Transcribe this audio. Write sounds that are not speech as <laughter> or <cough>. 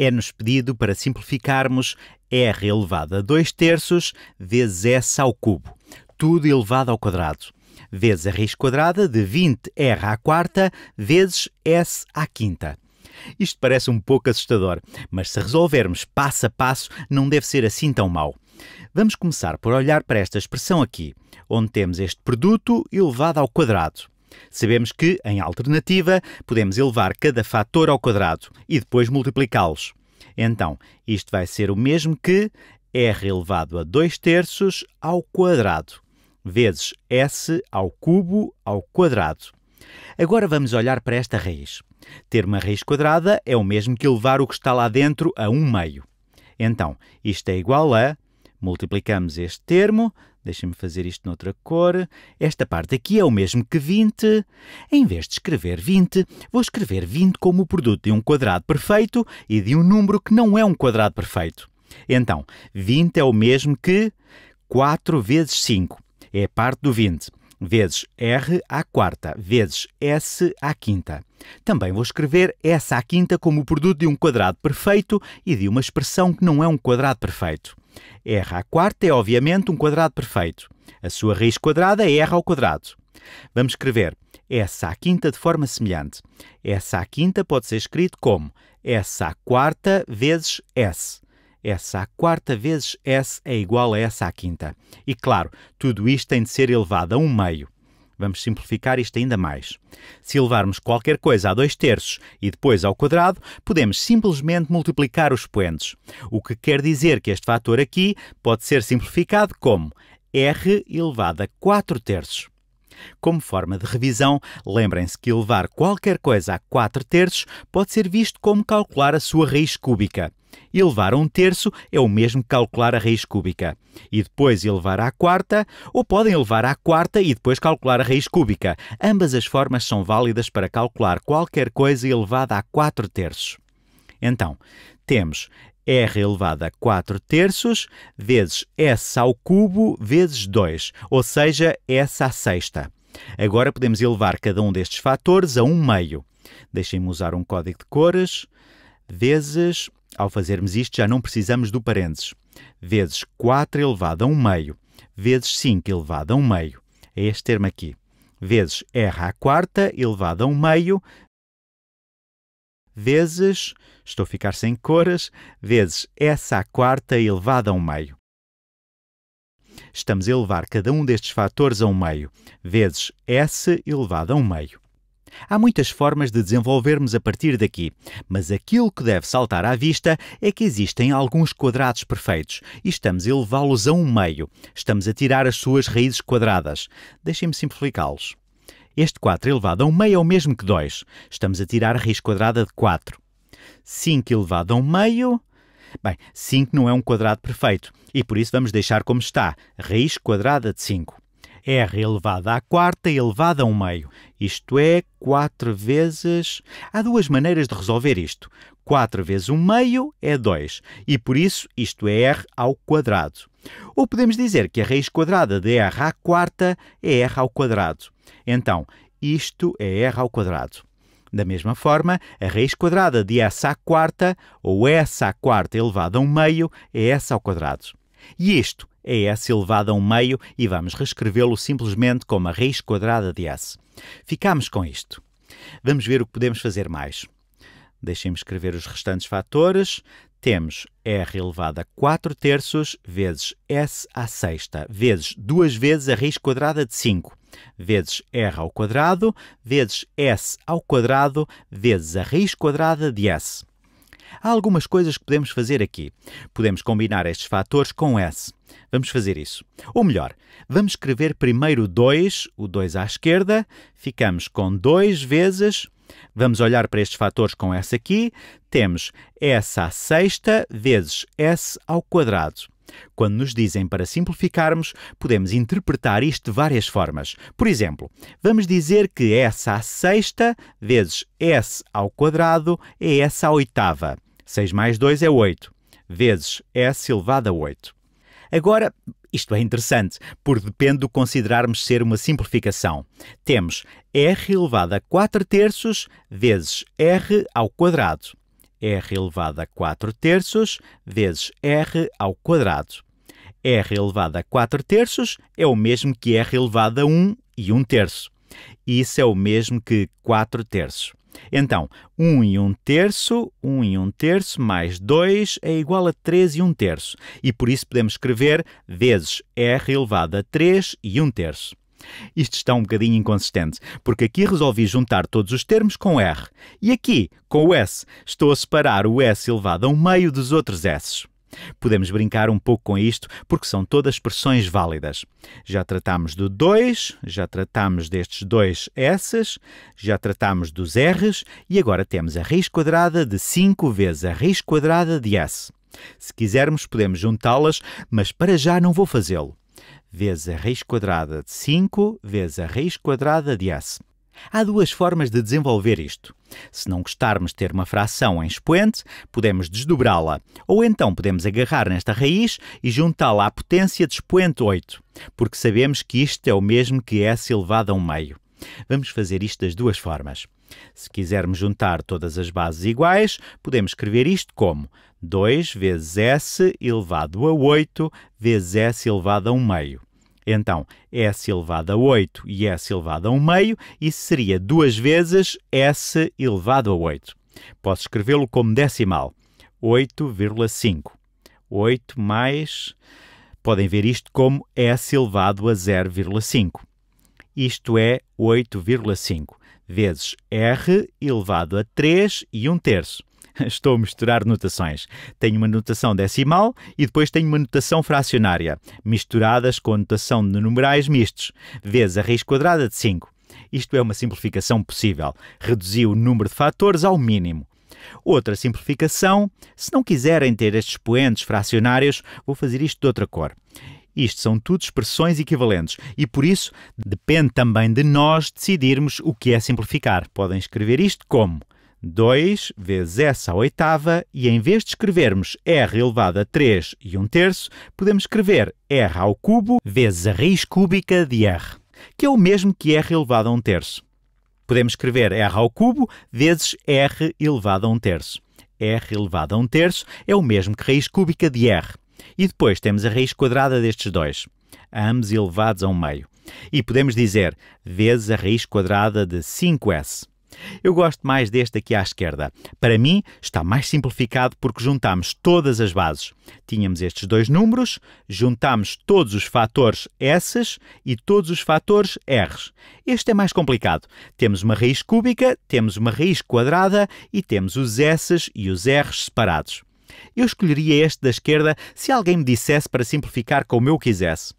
é-nos pedido para simplificarmos é r elevado a 2 terços vezes s ao cubo, tudo elevado ao quadrado, vezes a raiz quadrada de 20r à quarta vezes s à quinta. Isto parece um pouco assustador, mas se resolvermos passo a passo, não deve ser assim tão mau. Vamos começar por olhar para esta expressão aqui, onde temos este produto elevado ao quadrado. Sabemos que, em alternativa, podemos elevar cada fator ao quadrado e depois multiplicá-los. Então, isto vai ser o mesmo que r elevado a 2 terços ao quadrado, vezes s ao cubo ao quadrado. Agora vamos olhar para esta raiz. Ter uma raiz quadrada é o mesmo que elevar o que está lá dentro a 1 meio. Então, isto é igual a multiplicamos este termo Deixa-me fazer isto noutra cor. Esta parte aqui é o mesmo que 20. Em vez de escrever 20, vou escrever 20 como o produto de um quadrado perfeito e de um número que não é um quadrado perfeito. Então, 20 é o mesmo que 4 vezes 5. É parte do 20 vezes R à quarta, vezes S à quinta. Também vou escrever S à quinta como o produto de um quadrado perfeito e de uma expressão que não é um quadrado perfeito r à quarta é, obviamente, um quadrado perfeito. A sua raiz quadrada é R ao quadrado. Vamos escrever S à quinta de forma semelhante. S à quinta pode ser escrito como S à quarta vezes S. S à quarta vezes S é igual a S à quinta. E claro, tudo isto tem de ser elevado a um meio. Vamos simplificar isto ainda mais. Se levarmos qualquer coisa a dois terços e depois ao quadrado, podemos simplesmente multiplicar os expoentes. O que quer dizer que este fator aqui pode ser simplificado como r elevado a 4 terços. Como forma de revisão, lembrem-se que elevar qualquer coisa a 4 terços pode ser visto como calcular a sua raiz cúbica. Elevar a um terço é o mesmo que calcular a raiz cúbica. E depois elevar à quarta, ou podem elevar à quarta e depois calcular a raiz cúbica. Ambas as formas são válidas para calcular qualquer coisa elevada a 4 terços. Então, temos R elevado a 4 terços vezes S ao cubo vezes 2, ou seja, S à sexta. Agora podemos elevar cada um destes fatores a um meio. Deixem-me usar um código de cores. Vezes, ao fazermos isto, já não precisamos do parênteses. Vezes 4 elevado a 1 meio. Vezes 5 elevado a 1 meio. É este termo aqui. Vezes R à quarta elevado a 1 meio. Vezes, estou a ficar sem cores, vezes S à quarta elevado a 1 meio estamos a elevar cada um destes fatores a um meio, vezes S elevado a um meio. Há muitas formas de desenvolvermos a partir daqui, mas aquilo que deve saltar à vista é que existem alguns quadrados perfeitos e estamos a elevá-los a um meio. Estamos a tirar as suas raízes quadradas. Deixem-me simplificá-los. Este 4 elevado a um meio é o mesmo que 2. Estamos a tirar a raiz quadrada de 4. 5 elevado a um meio Bem, 5 não é um quadrado perfeito e por isso vamos deixar como está, raiz quadrada de 5. R elevada à quarta elevada a um meio, isto é 4 vezes... Há duas maneiras de resolver isto. 4 vezes 1 um meio é 2, e por isso isto é r ao quadrado. Ou podemos dizer que a raiz quadrada de r à quarta é r ao quadrado. Então, isto é r ao quadrado. Da mesma forma, a raiz quadrada de s à quarta, ou s à quarta elevado a um meio, é s ao quadrado. E isto é s elevado a um meio e vamos reescrevê-lo simplesmente como a raiz quadrada de s. Ficamos com isto. Vamos ver o que podemos fazer mais. Deixem-me escrever os restantes fatores. Temos r elevado a 4 terços vezes s à sexta, vezes duas vezes a raiz quadrada de 5 vezes r ao quadrado, vezes s ao quadrado, vezes a raiz quadrada de s. Há algumas coisas que podemos fazer aqui. Podemos combinar estes fatores com s. Vamos fazer isso. Ou melhor, vamos escrever primeiro 2, o 2 à esquerda, ficamos com 2 vezes Vamos olhar para estes fatores com S aqui. Temos S à sexta vezes S ao quadrado. Quando nos dizem para simplificarmos, podemos interpretar isto de várias formas. Por exemplo, vamos dizer que S à sexta vezes S ao quadrado é S à oitava. 6 mais 2 é 8, vezes S elevado a 8. Agora, isto é interessante, Por depende do considerarmos ser uma simplificação. Temos R elevado a 4 terços vezes R ao quadrado r elevado a 4 terços vezes r ao quadrado. r elevado a 4 terços é o mesmo que r elevado a 1 e 1 terço. Isso é o mesmo que 4 terços. Então, 1 e 1 terço, 1 e 1 terço mais 2 é igual a 3 e 1 terço. E por isso podemos escrever vezes r elevado a 3 e 1 terço. Isto está um bocadinho inconsistente, porque aqui resolvi juntar todos os termos com R e aqui, com o S, estou a separar o S elevado a um meio dos outros S's. Podemos brincar um pouco com isto, porque são todas expressões válidas. Já tratámos do 2, já tratámos destes dois S's, já tratámos dos R's e agora temos a raiz quadrada de 5 vezes a raiz quadrada de S. Se quisermos, podemos juntá-las, mas para já não vou fazê-lo vezes a raiz quadrada de 5 vezes a raiz quadrada de s. Há duas formas de desenvolver isto. Se não gostarmos de ter uma fração em expoente, podemos desdobrá-la, ou então podemos agarrar nesta raiz e juntá-la à potência de expoente 8, porque sabemos que isto é o mesmo que s elevado a um meio. Vamos fazer isto das duas formas. Se quisermos juntar todas as bases iguais, podemos escrever isto como 2 vezes s elevado a 8 vezes s elevado a 1 meio. Então, s elevado a 8 e s elevado a 1 meio, isso seria duas vezes s elevado a 8. Posso escrevê-lo como decimal, 8,5. 8 mais... Podem ver isto como s elevado a 0,5. Isto é 8,5 vezes R elevado a 3 e 1 terço. <laughs> Estou a misturar notações. Tenho uma notação decimal e depois tenho uma notação fracionária, misturadas com a notação de numerais mistos, vezes a raiz quadrada de 5. Isto é uma simplificação possível. Reduzi o número de fatores ao mínimo. Outra simplificação, se não quiserem ter estes expoentes fracionários, vou fazer isto de outra cor. Isto são tudo expressões equivalentes e, por isso, depende também de nós decidirmos o que é simplificar. Podem escrever isto como 2 vezes S à oitava e, em vez de escrevermos R elevado a 3 e 1 terço, podemos escrever R ao cubo vezes a raiz cúbica de R, que é o mesmo que R elevado a 1 terço. Podemos escrever R ao cubo vezes R elevado a 1 terço. R elevado a 1 terço é o mesmo que raiz cúbica de R. E depois temos a raiz quadrada destes dois, ambos elevados a um meio. E podemos dizer vezes a raiz quadrada de 5s. Eu gosto mais deste aqui à esquerda. Para mim, está mais simplificado porque juntámos todas as bases. Tínhamos estes dois números, juntámos todos os fatores S e todos os fatores R. Este é mais complicado. Temos uma raiz cúbica, temos uma raiz quadrada e temos os S e os R separados. Eu escolheria este da esquerda se alguém me dissesse para simplificar como eu quisesse.